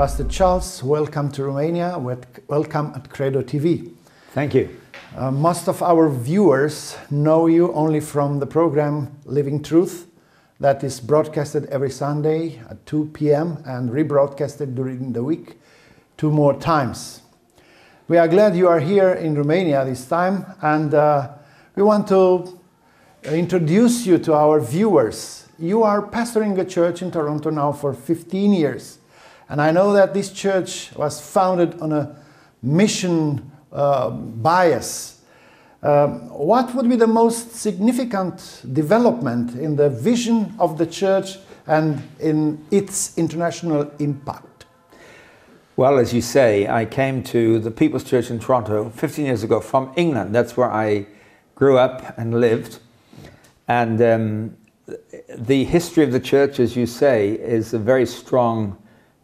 Pastor Charles, welcome to Romania. Welcome at Credo TV. Thank you. Uh, most of our viewers know you only from the program Living Truth that is broadcasted every Sunday at 2 p.m. and rebroadcasted during the week two more times. We are glad you are here in Romania this time and uh, we want to introduce you to our viewers. You are pastoring a church in Toronto now for 15 years and I know that this church was founded on a mission uh, bias. Um, what would be the most significant development in the vision of the church and in its international impact? Well, as you say, I came to the People's Church in Toronto 15 years ago from England. That's where I grew up and lived. And um, the history of the church, as you say, is a very strong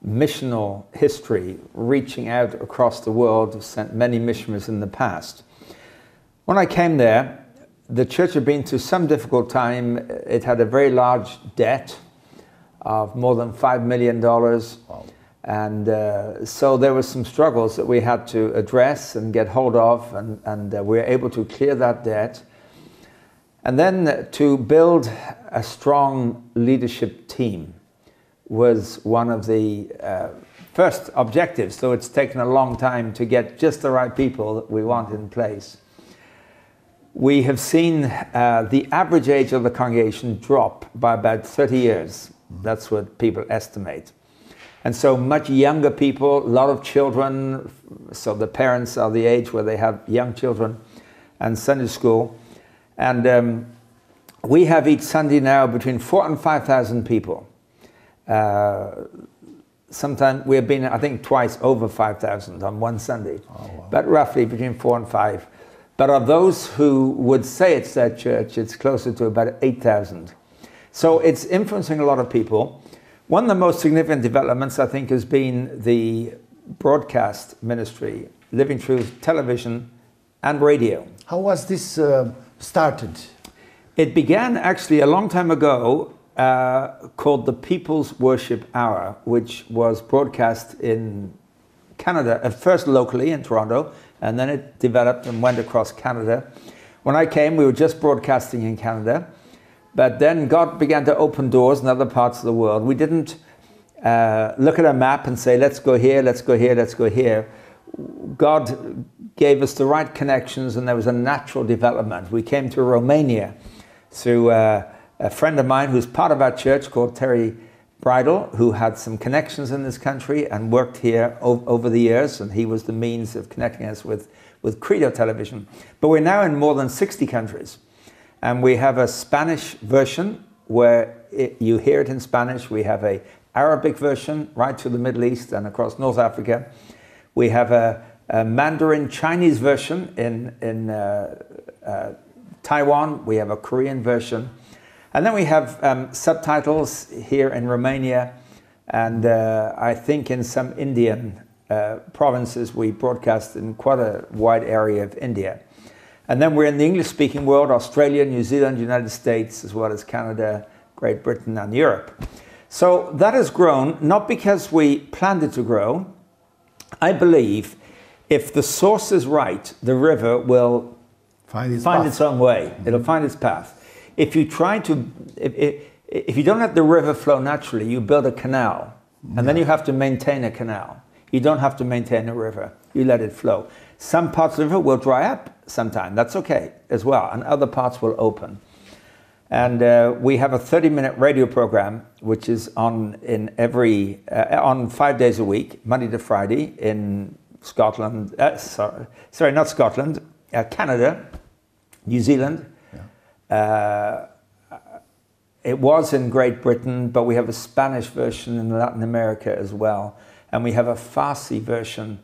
missional history, reaching out across the world, sent many missionaries in the past. When I came there, the church had been through some difficult time. It had a very large debt of more than $5 million. Wow. And uh, so there were some struggles that we had to address and get hold of, and, and uh, we were able to clear that debt. And then to build a strong leadership team was one of the uh, first objectives. So it's taken a long time to get just the right people we want in place. We have seen uh, the average age of the congregation drop by about 30 years. That's what people estimate. And so much younger people, a lot of children, so the parents are the age where they have young children and Sunday school. And um, we have each Sunday now between four and 5,000 people. Uh, sometimes we have been, I think, twice over 5,000 on one Sunday, oh, wow. but roughly between four and five. But of those who would say it's their church, it's closer to about 8,000. So it's influencing a lot of people. One of the most significant developments, I think, has been the broadcast ministry, Living Truth Television and radio. How was this uh, started? It began actually a long time ago uh, called the People's Worship Hour, which was broadcast in Canada, at first locally in Toronto, and then it developed and went across Canada. When I came, we were just broadcasting in Canada, but then God began to open doors in other parts of the world. We didn't uh, look at a map and say, let's go here, let's go here, let's go here. God gave us the right connections, and there was a natural development. We came to Romania through uh, a friend of mine who's part of our church called Terry Bridle, who had some connections in this country and worked here ov- over the years, and he was the means of connecting us with, with Credo Television. But we're now in more than 60 countries, and we have a Spanish version where it, you hear it in Spanish. We have a Arabic version right through the Middle East and across North Africa. We have a, a Mandarin Chinese version in, in uh, uh, Taiwan. We have a Korean version and then we have um, subtitles here in Romania, and uh, I think in some Indian uh, provinces we broadcast in quite a wide area of India. And then we're in the English speaking world Australia, New Zealand, United States, as well as Canada, Great Britain, and Europe. So that has grown, not because we planned it to grow. I believe if the source is right, the river will find its, find its own way, mm -hmm. it'll find its path if you try to, if, if, if you don't let the river flow naturally, you build a canal, and then you have to maintain a canal. You don't have to maintain a river. You let it flow. Some parts of the river will dry up sometime. That's okay as well, and other parts will open. And uh, we have a 30-minute radio program, which is on in every uh, on five days a week, Monday to Friday in Scotland. Uh, sorry, sorry, not Scotland, uh, Canada, New Zealand, uh, it was in Great Britain, but we have a Spanish version in Latin America as well. And we have a Farsi version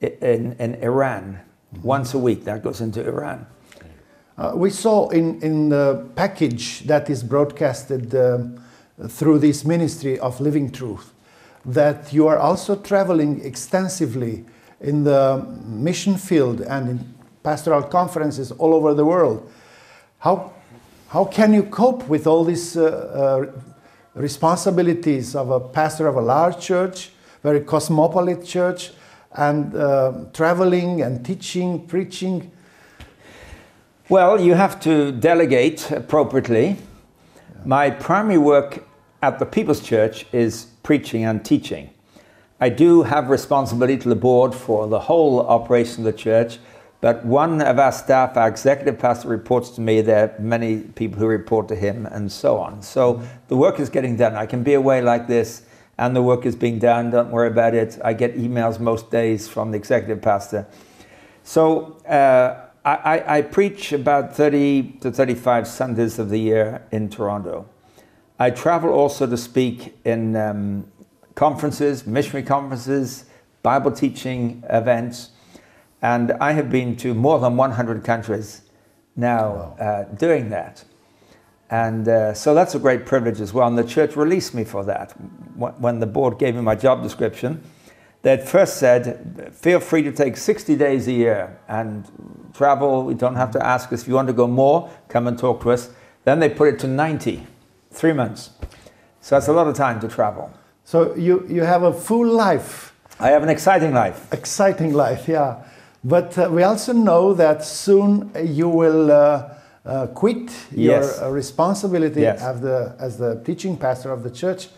in, in Iran mm-hmm. once a week. That goes into Iran. Uh, we saw in, in the package that is broadcasted uh, through this ministry of living truth that you are also traveling extensively in the mission field and in pastoral conferences all over the world how, how can you cope with all these uh, uh, responsibilities of a pastor of a large church, very cosmopolitan church, and uh, traveling and teaching, preaching? Well, you have to delegate appropriately. Yeah. My primary work at the People's Church is preaching and teaching. I do have responsibility to the board for the whole operation of the church, but one of our staff, our executive pastor, reports to me. There are many people who report to him, and so on. So the work is getting done. I can be away like this, and the work is being done. Don't worry about it. I get emails most days from the executive pastor. So uh, I, I, I preach about 30 to 35 Sundays of the year in Toronto. I travel also to speak in um, conferences, missionary conferences, Bible teaching events. And I have been to more than 100 countries now wow. uh, doing that. And uh, so that's a great privilege as well. And the church released me for that. When the board gave me my job description, they had first said, feel free to take 60 days a year and travel. We don't have to ask us. If you want to go more, come and talk to us. Then they put it to 90, three months. So that's a lot of time to travel. So you, you have a full life. I have an exciting life. Exciting life, yeah. But uh, we also know that soon you will uh, uh quit yes. your uh, responsibility yes. as, the, as the teaching pastor of the church,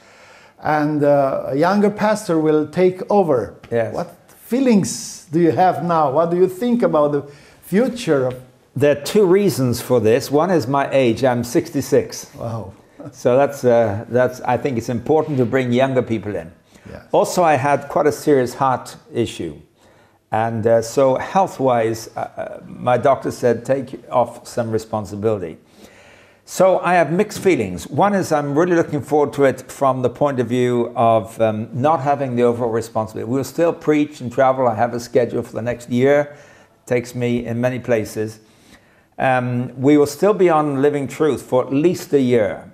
and uh, a younger pastor will take over. Yes. What feelings do you have now? What do you think about the future? There are two reasons for this. One is my age. I'm 66. Wow. so that's, that's, I think it's important to bring younger people in. Yes. Also, I had quite a serious heart issue and uh, so, health wise, uh, uh, my doctor said, take off some responsibility. So, I have mixed feelings. One is I'm really looking forward to it from the point of view of um, not having the overall responsibility. We'll still preach and travel. I have a schedule for the next year, it takes me in many places. Um, we will still be on Living Truth for at least a year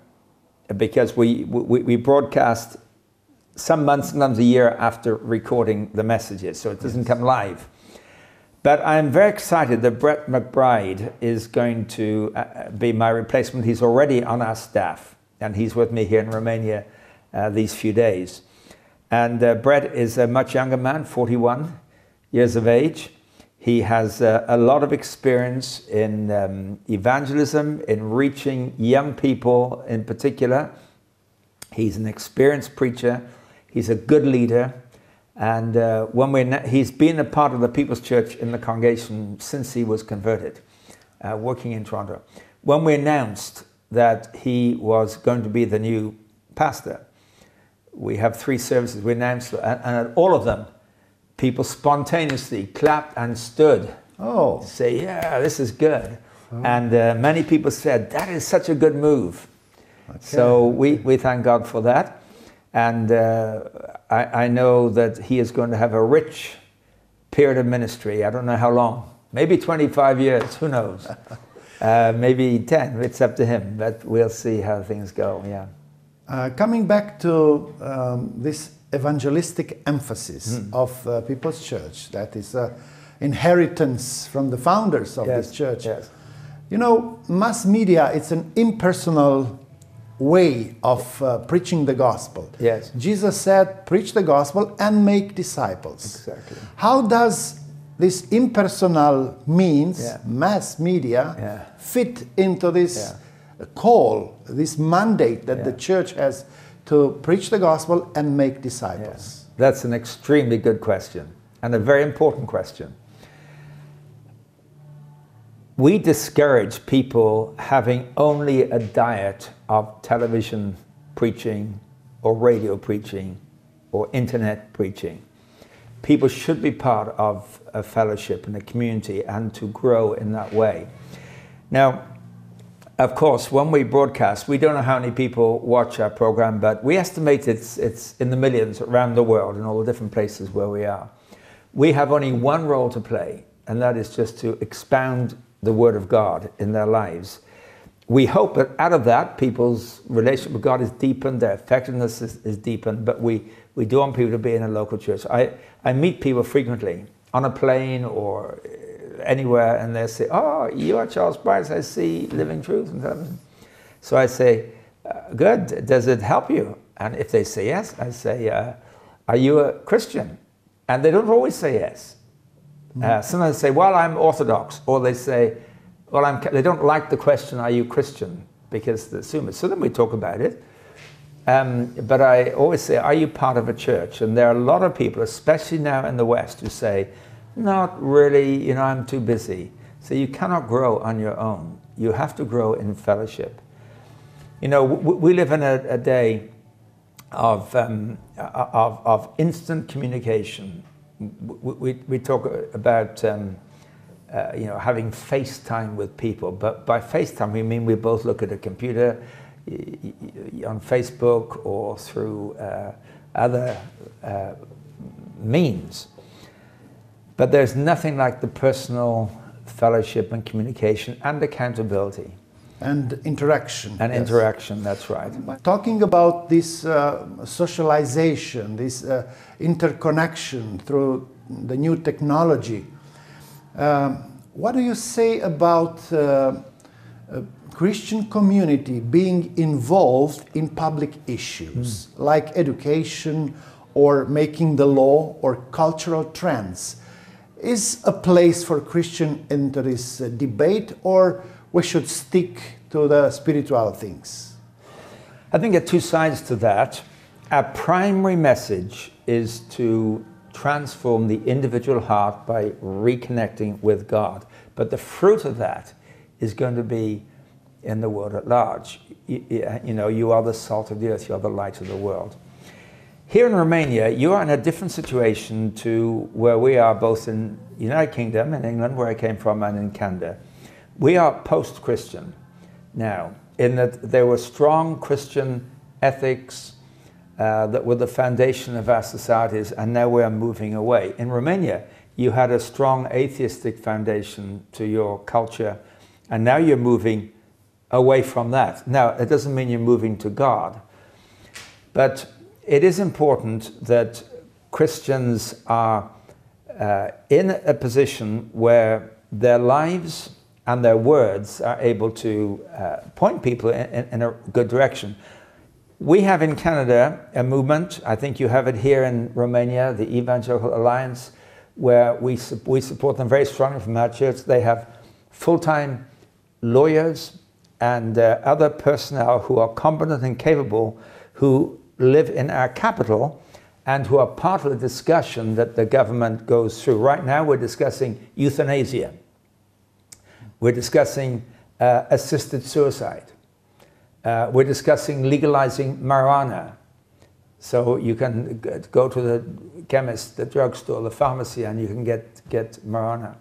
because we, we, we broadcast some months, sometimes a year after recording the messages, so it doesn't yes. come live. But I'm very excited that Brett McBride is going to uh, uh, be my replacement. He's already on our staff, and he's with me here in Romania uh, these few days. And uh, Brett is a much younger man, 41 years of age. He has uh, a lot of experience in um, evangelism, in reaching young people in particular. He's an experienced preacher He's a good leader. And uh, when we he's been a part of the People's Church in the congregation since he was converted, uh, working in Toronto. When we announced that he was going to be the new pastor, we have three services. We announced, and, and at all of them, people spontaneously clapped and stood. Oh, say yeah, this is good. Oh. And uh, many people said that is such a good move. Okay. So we, we thank God for that. And uh, I, I, know that he is going to have a rich period of ministry. I don't know how long, maybe 25 years, who knows? uh, maybe 10, it's up to him, but we'll see how things go, yeah. Uh, coming back to um, this evangelistic emphasis mm. of uh, People's Church, that is an uh, inheritance from the founders of yes, this church. Yes. You know, mass media, it's an impersonal way of uh, preaching the gospel. Yes. Jesus said, preach the gospel and make disciples. Exactly. How does this impersonal means, yeah. mass media, yeah. fit into this yeah. call, this mandate that the church has to preach the gospel and make disciples? That's an extremely good question and a very important question. We discourage people having only a diet of television preaching or radio preaching or internet preaching. People should be part of a fellowship and a community and to grow in that way. Now, of course, when we broadcast, we don't know how many people watch our program, but we estimate it's, it's in the millions around the world in all the different places where we are. We have only one role to play, and that is just to expound the Word of God in their lives we hope that out of that, people's relationship with God is deepened, their effectiveness is, is deepened, but we, we do want people to be in a local church. I, I meet people frequently on a plane or uh, anywhere, and they say, Oh, you are Charles Price, I see Living Truth So I say, uh, Good, does it help you? And if they say yes, I say, uh, Are you a Christian? And they don't always say yes. Some mm-hmm. of Uh, sometimes they say, Well, I'm Orthodox, or they say, well, I'm, they don't like the question, are you Christian? Because they assume it. So then we talk about it. Um, but I always say, are you part of a church? And there are a lot of people, especially now in the West, who say, not really, you know, I'm too busy. So you cannot grow on your own. You have to grow in fellowship. You know, we live in a, a day of, um, of, of, instant communication. We, we, we talk about um, uh, you know, having FaceTime with people. But by FaceTime, we mean we both look at a computer on Facebook or through uh, other uh, means. But there's nothing like the personal fellowship and communication and accountability. And interaction. And yes. interaction, that's right. Talking about this uh, socialization, this uh, interconnection through the new technology, um, what do you say about uh, uh, Christian community being involved in public issues mm. like education or making the law or cultural trends? Is a place for Christian into this uh, debate or we should stick to the spiritual things? I think there are two sides to that. Our primary message is to transform the individual heart by reconnecting with God. But the fruit of that is going to be in the world at large. You, you, know, you are the salt of the earth, you are the light of the world. Here in Romania, you are in a different situation to where we are both in United Kingdom, in England, where I came from, and in Canada. We are post-Christian now, in that there were strong Christian ethics, uh, that were the foundation of our societies, and now we are moving away. In Romania, you had a strong atheistic foundation to your culture, and now you're moving away from that. Now, it doesn't mean you're moving to God, but it is important that Christians are uh, in a position where their lives and their words are able to uh, point people in, in, in a good direction. We have in Canada a movement, I think you have it here in Romania, the Evangelical Alliance, where we, we support them very strongly from our church. They have full-time lawyers and uh, other personnel who are competent and capable who live in our capital and who are part of the discussion that the government goes through. Right now we're discussing euthanasia. We're discussing uh, assisted suicide. Uh, we're discussing legalizing marijuana. So you can go to the chemist, the drugstore, the pharmacy, and you can get, get marijuana.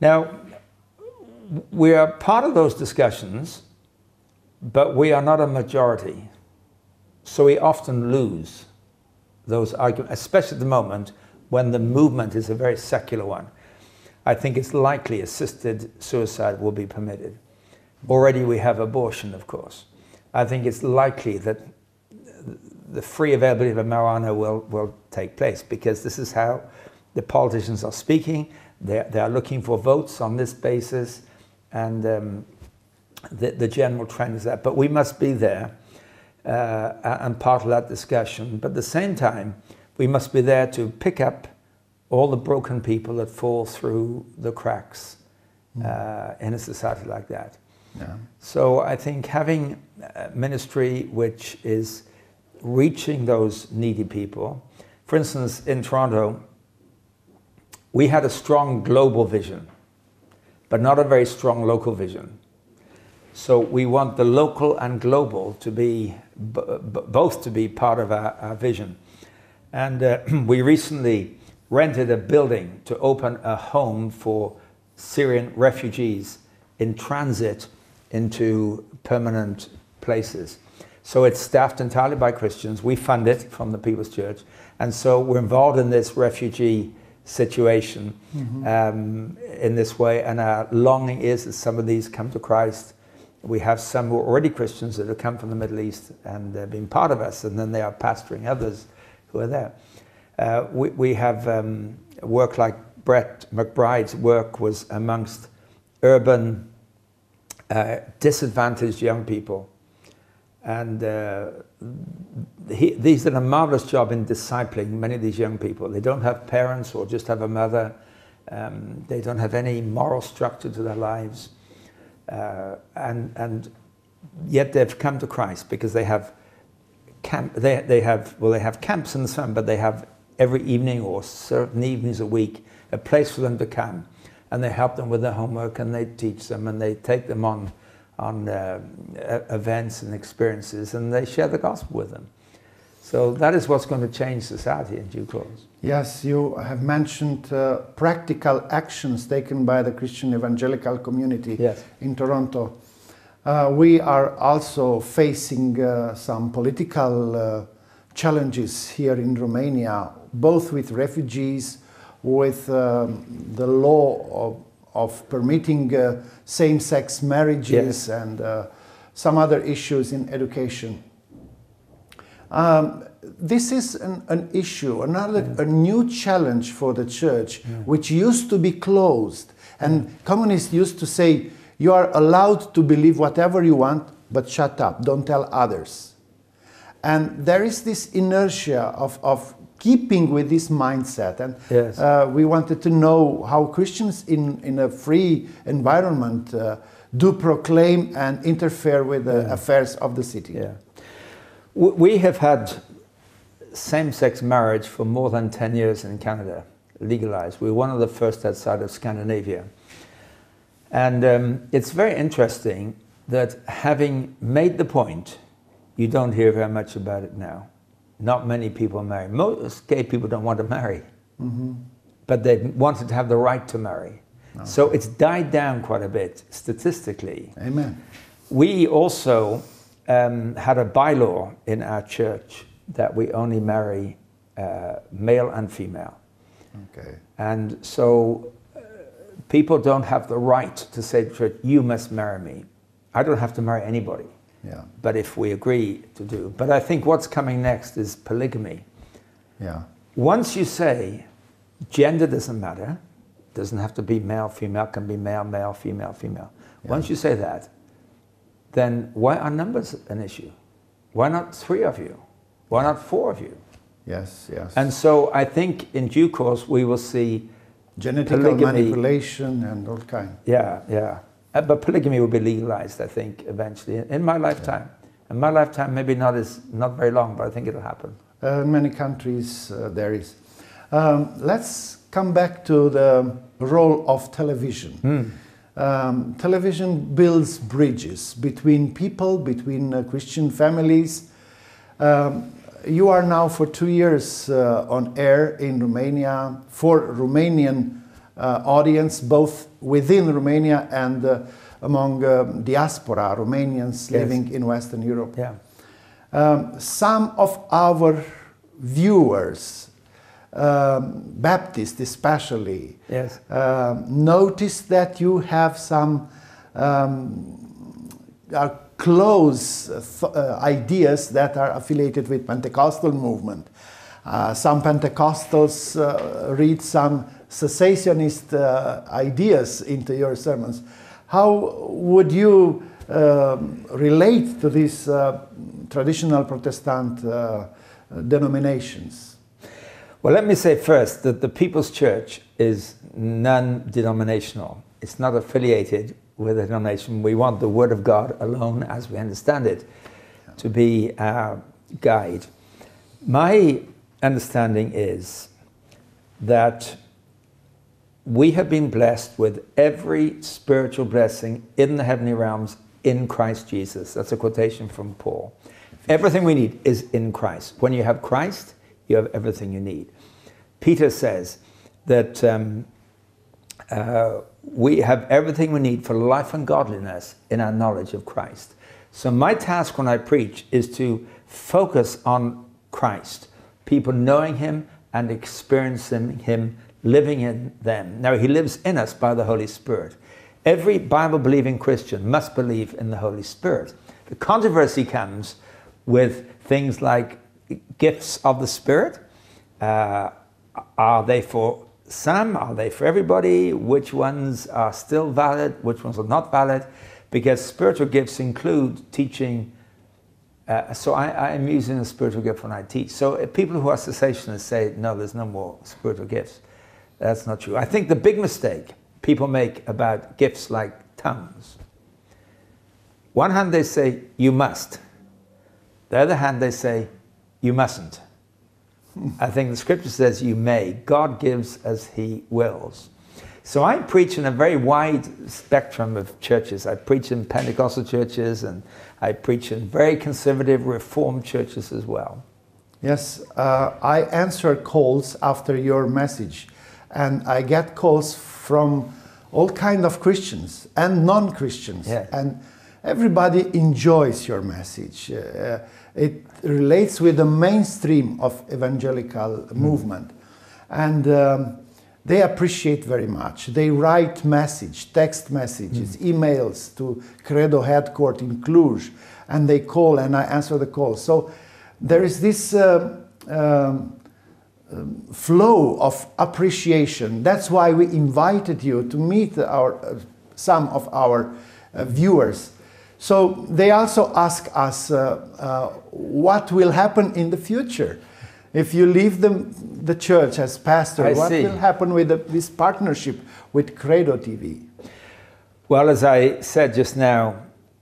Now, we are part of those discussions, but we are not a majority. So we often lose those arguments, especially at the moment when the movement is a very secular one. I think it's likely assisted suicide will be permitted. Already we have abortion, of course. I think it's likely that the free availability of marijuana will, will take place because this is how the politicians are speaking. They, they are looking for votes on this basis, and um, the, the general trend is that. But we must be there uh, and part of that discussion. But at the same time, we must be there to pick up all the broken people that fall through the cracks hmm. uh, in a society like that. So I think having ministry which is reaching those needy people. For instance, in Toronto, we had a strong global vision, but not a very strong local vision. So we want the local and global to be both to be part of our, our vision. And uh, we recently rented a building to open a home for Syrian refugees in transit into permanent places. So it's staffed entirely by Christians. We fund it from the People's Church. And so we're involved in this refugee situation mm-hmm. um, in this way. And our longing is that some of these come to Christ. We have some who are already Christians that have come from the Middle East and they've been part of us, and then they are pastoring others who are there. Uh, we, we have um, work like Brett McBride's work was amongst urban uh, disadvantaged young people. And uh, he, did a marvelous job in discipling many of these young people. They don't have parents or just have a mother. Um, they don't have any moral structure to their lives. Uh, and, and yet they've come to Christ because they have camp, they, they have, well, they have camps in the summer, but they have every evening or certain evenings a week, a place for them to come and they help them with their homework and they teach them and they take them on, on uh, events and experiences and they share the gospel with them. So that is what's going to change society in due course. Yes, you have mentioned uh, practical actions taken by the Christian evangelical community yes. in Toronto. Uh, we are also facing uh, some political uh, challenges here in Romania, both with refugees with um, the law of, of permitting uh, same sex marriages and uh, some other issues in education. Um, this is an, an issue, another, yeah. a new challenge for the church, yeah. which used to be closed. And communists used to say, you are allowed to believe whatever you want, but shut up, don't tell others. And there is this inertia of, of keeping with this mindset. And yes. uh, we wanted to know how Christians in, in a free environment uh, do proclaim and interfere with the yeah. affairs of the city. Yeah. We have had same sex marriage for more than 10 years in Canada, legalized. We were one of the first outside of Scandinavia. And um, it's very interesting that having made the point, you don't hear very much about it now not many people marry. Most gay people don't want to marry, mm -hmm. but they wanted to have the right to marry. Okay. So it's died down quite a bit statistically. Amen. We also um, had a bylaw in our church that we only marry uh, male and female. Okay. And so uh, people don't have the right to say to church, you must marry me. I don't have to marry anybody. Yeah. But if we agree to do. But I think what's coming next is polygamy. Yeah. Once you say gender doesn't matter, doesn't have to be male, female, can be male, male, female, female. Yeah. Once you say that, then why are numbers an issue? Why not three of you? Why not four of you? Yes, yes. And so I think in due course we will see genetic manipulation and all kind. Yeah, yeah. Uh, but polygamy will be legalized, I think, eventually in my lifetime. In my lifetime, maybe not is not very long, but I think it'll happen. Uh, many countries uh, there is. Um, let's come back to the role of television. Mm. Um, television builds bridges between people, between uh, Christian families. Um, you are now for two years uh, on air in Romania for Romanian uh, audience, both within Romania and uh, among um, diaspora Romanians yes. living in Western Europe. Yeah. Um, some of our viewers, um, Baptists especially, yes. uh, notice that you have some um, uh, close th uh, ideas that are affiliated with Pentecostal movement. Uh, some Pentecostals read some cessationist uh, ideas into your sermons. How would you um, relate to these uh, traditional Protestant uh, denominations? Well, let me say first that the People's Church is non denominational, it's not affiliated with a denomination. We want the Word of God alone, as we understand it, to be our guide. My understanding is that we have been blessed with every spiritual blessing in the heavenly realms in Christ Jesus. That's a quotation from Paul. Everything we need is in Christ. When you have Christ, you have everything you need. Peter says that um, uh, we have everything we need for life and godliness in our knowledge of Christ. So, my task when I preach is to focus on Christ, people knowing Him and experiencing Him living in them. Now, He lives in us by the Holy Spirit. Every Bible believing Christian must believe in the Holy Spirit. The controversy comes with things like gifts of the Spirit. Uh, are they for some? Are they for everybody? Which ones are still valid? Which ones are not valid? Because spiritual gifts include teaching. Uh, so I, I, am using a spiritual gift when I teach. So uh, people who are cessationists say, no, there's no more spiritual gifts. That's not true. I think the big mistake people make about gifts like tongues, one hand they say, you must. The other hand they say, you mustn't. I think the scripture says you may. God gives as he wills. So I preach in a very wide spectrum of churches. I preach in Pentecostal churches and I preach in very conservative Reformed churches as well. Yes, uh, I answer calls after your message and I get calls from all kind of Christians and non-Christians, yeah. and everybody enjoys your message. Uh, uh it relates with the mainstream of evangelical mm. movement, and um, they appreciate very much. They write message, text messages, mm. emails to Credo headquarters in Cluj, and they call, and I answer the call. So there is this. Uh, um, um um, flow of appreciation. That's why we invited you to meet our, uh, some of our uh, viewers. So they also ask us uh, uh, what will happen in the future. If you leave the, the church as pastor, I what see. will happen with the, this partnership with Credo TV? Well, as I said just now,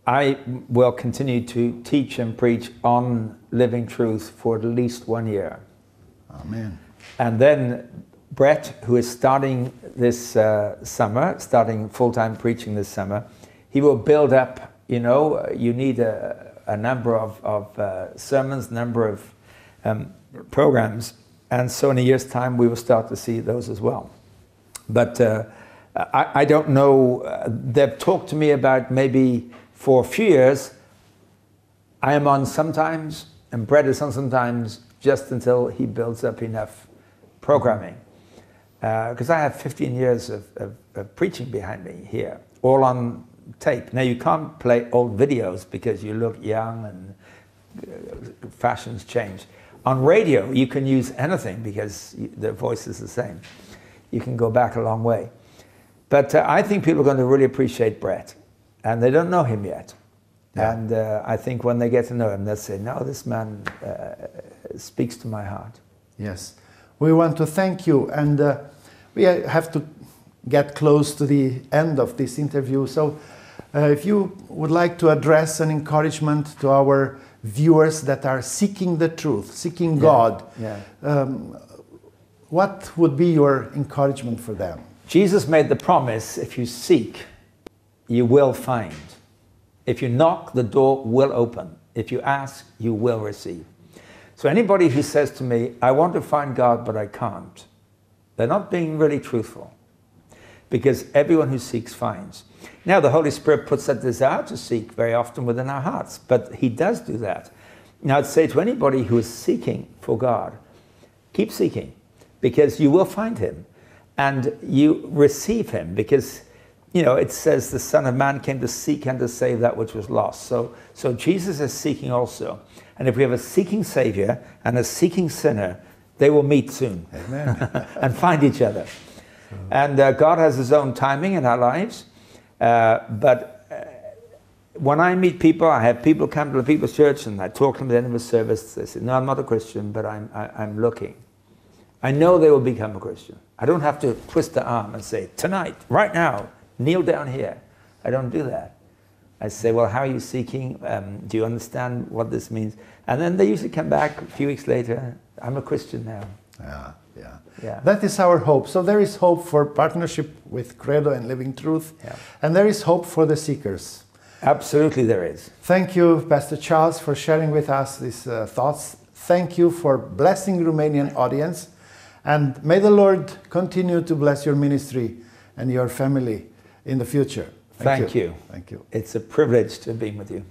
I will continue to teach and preach on living truth for at least one year. Amen. And then Brett, who is starting this uh, summer, starting full time preaching this summer, he will build up. You know, uh, you need a, a number of, of uh, sermons, number of um, programs. And so in a year's time, we will start to see those as well. But uh, I, I, don't know. Uh, they've talked to me about maybe for a few years, I am on sometimes, and Brett is on sometimes, just until he builds up enough programming. Because uh, I have 15 years of, of, of, preaching behind me here, all on tape. Now, you can't play old videos because you look young and uh, fashions change. On radio, you can use anything because you, the voice is the same. You can go back a long way. But uh, I think people are going to really appreciate Brett, and they don't know him yet. Yeah. And uh, I think when they get to know him, they'll say, no, this man uh, speaks to my heart. Yes. We want to thank you, and uh, we have to get close to the end of this interview. So, uh, if you would like to address an encouragement to our viewers that are seeking the truth, seeking yeah. God, yeah. Um, what would be your encouragement for them? Jesus made the promise if you seek, you will find. If you knock, the door will open. If you ask, you will receive. So anybody who says to me, I want to find God, but I can't, they're not being really truthful because everyone who seeks finds. Now, the Holy Spirit puts that desire to seek very often within our hearts, but He does do that. Now, I'd say to anybody who is seeking for God, keep seeking because you will find Him and you receive Him because you know, it says the Son of Man came to seek and to save that which was lost. So, so Jesus is seeking also. And if we have a seeking Savior and a seeking sinner, they will meet soon and find each other. And uh, God has His own timing in our lives. Uh, but uh, when I meet people, I have people come to the People's Church and I talk to them at the end of the service. They say, No, I'm not a Christian, but I'm, I, am i am looking. I know they will become a Christian. I don't have to twist their arm and say, Tonight, right now, kneel down here. I don't do that. I say, well, how are you seeking? Um, do you understand what this means? And then they usually come back a few weeks later. I'm a Christian now. Yeah, yeah. yeah. That is our hope. So there is hope for partnership with Credo and Living Truth. Yeah. And there is hope for the seekers. Absolutely, there is. Thank you, Pastor Charles, for sharing with us these uh, thoughts. Thank you for blessing Romanian audience. And may the Lord continue to bless your ministry and your family in the future. Thank, Thank you. you. Thank you. It's a privilege to have been with you.